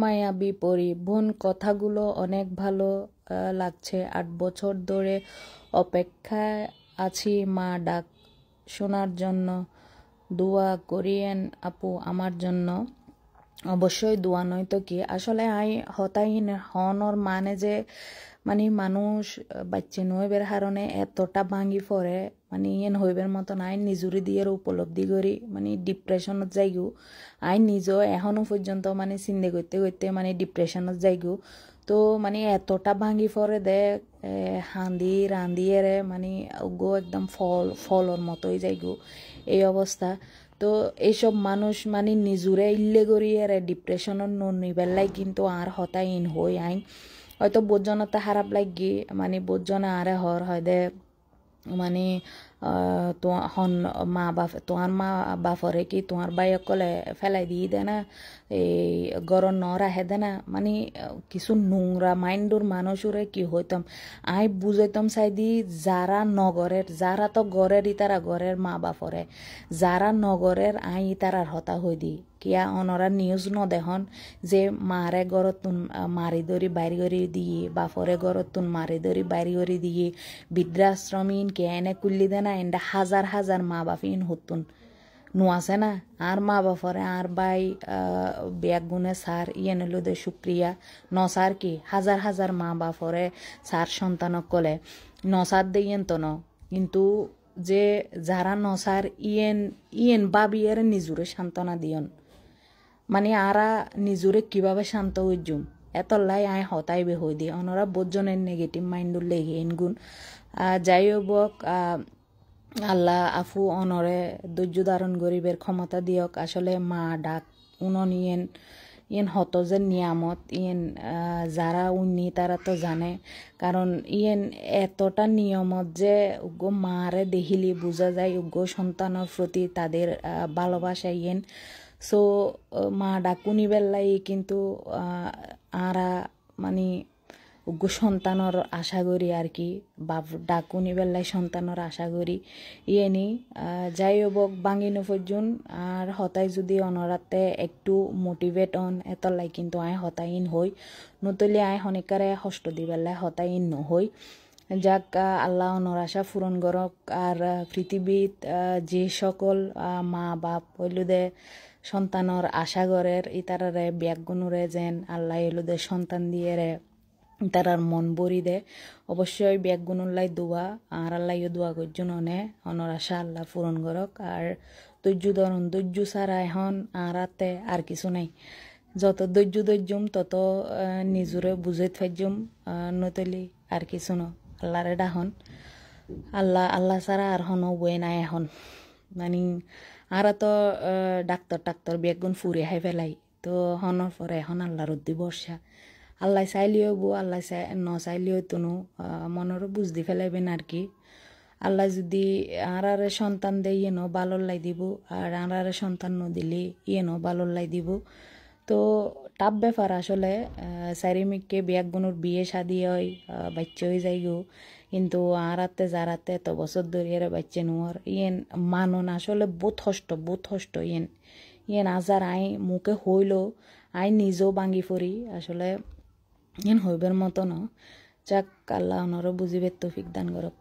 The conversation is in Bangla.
মায়াবী পরি বোন কথাগুলো অনেক ভালো লাগছে আট বছর ধরে অপেক্ষায় আছি মা ডাক শোনার জন্য দোয়া করিয়েন আপু আমার জন্য অবশ্যই দোয়া নয় তো কি আসলে আই হতাহীন হনর মানে যে মানে মানুষ বাচ্চা নয়বের হারণে এতটা ভাঙি পড়ে মানে ইয়েন হইবের মতন আইন নিজুরি দিয়ে উপলব্ধি করি মানে ডিপ্রেশনত যাইগু আইন নিজ এখনও পর্যন্ত মানে চিন্তা করতে করতে মানে ডিপ্রেশনত যাইগু তো মানে এতটা ভাঙি পড়ে দে হাঁদি রাঁধিয়ে মানে গো একদম ফল ফলর মতোই যাইগু এই অবস্থা তো এইসব মানুষ মানে নিজুরে ইল্লে করিয়ে ডিপ্রেশনের ননিবেলায় কিন্তু আর ইন হই আইন হয়তো বোধজনা তাহারাপ লাগে মানে বোধজনা আরে হর হয় দে মানে তো হন মা বাপ তোমার মা বাপরে কি তোমার বাই অকলে ফেলাই দিয়ে দে না এই গরম নরা রাখে না মানে কিছু নোংরা মাইন্ডর মানুষরে কি হইতাম আই বুঝাইতাম সাই দি যারা নগরের যারা তো গরের ইতারা গরের মা বাপরে যারা নগরের আই ইতারার হতা হই দি কিয়া অনরা নিউজ ন নদেহন যে মারে তুন মারি ধরি বাইর করে দিয়ে বাপরে তুন মারি ধরি বাইর করে দিয়ে বৃদ্ধাশ্রমীন কে এনে কুল্লি দে না এটা হাজার হাজার মা বাপ ইন হতুন নু আছে না আর মা বাপরে আর বাই ব্যাগ গুণে সার ইয়ে নিল দে সুক্রিয়া ন কি হাজার হাজার মা বাপরে সার সন্তানক কলে ন দে ইয়েন তো ন কিন্তু যে যারা নসার ইয়েন ইয়েন বাবিয়ের নিজুরে সান্ত্বনা দিয়ন মানে আরা নিজুরে কিভাবে শান্ত হইজুম এতলাই আয় বে হই দিয়ে অনরা বোধজনের নেগেটিভ মাইন্ডুর লেগে এনগুন যাই হোক আল্লাহ আফু অনরে ধৈর্য ধারণ গরিবের ক্ষমতা দিয়ক আসলে মা ডাক উনন ইয়েন ইয়েন হত যে নিয়ামত ইয়েন যারা উনি তারা তো জানে কারণ ইয়েন এতটা নিয়মত যে উগ্র মারে দেখিলি বোঝা যায় উগ্র সন্তানের প্রতি তাদের ভালোবাসা ইয়েন সো মা ডাকুনি বেল্লাই কিন্তু আরা মানে উগ্র সন্তানর আশা করি আর কি বাপ ডাকুনি বেলায় সন্তানর আশা করি ইয়েনি যাই হোক বাঙি পর্যন্ত আর হতাই যদি অনরাতে একটু মোটিভেট অন এতলাই কিন্তু আয় হতাইন হই নতলে আয় হনিকারে হষ্ট দিবেলায় হতাইন নহই যাক আল্লাহ অনর আশা পূরণ করক আর পৃথিবীত যে সকল মা বাপ হইলুদে সন্তানর আশা করের ইতারারে ব্যাগগুনুরে যেন আল্লাহ এলুদে সন্তান দিয়ে রে তারার মন বরি দে অবশ্যই ব্যাগগুনুল্লাই দোয়া আর আল্লাহ দোয়া করজন অনে অনর আশা আল্লাহ পূরণ করক আর ধৈর্য ধরুন ধৈর্য ছাড়া এখন আর আতে আর কিছু নাই যত ধৈর্য ধৈর্যম তত নিজরে বুঝে থাকজম নতলি আর কিছু ন আল্লাহরে ডাহন আল্লাহ আল্লাহ ছাড়া আর হন বয়ে নাই এখন মানে আর তো ডাক্তার টাক্তার বেগুন ফুরে হাই ফেলাই তো হনর পরে এখন আল্লাহর উদ্দি বর্ষা আল্লাহ চাইলেও বউ আল্লাহ চাই ন চাইলেও তনু মনের দি ফেলাইবেন আর কি আল্লাহ যদি আরারে সন্তান দেয় ইয়েনো লাই দিব আর আরারে সন্তান ইয়ে ন দিলে ইয়েনো লাই দিব তো টাপ ব্যাপার আসলে চারিমিককে বিয়াক গুণর বিয়ে সাদি হয় বাচ্চা হয়ে যায় গো কিন্তু আরাতে যারাতে এত বছর ধরিয়ে বাচ্চা নোয়ার ইয়েন মানন আসলে বহুত হষ্ট বহুত হষ্ট ইয়েন ইয়েন আজার আই মুখে হইল আই নিজেও ভাঙি ফুরি আসলে ইন হইবার না যাক আল্লাহ অনরও বুঝিবে তৌফিক দান করক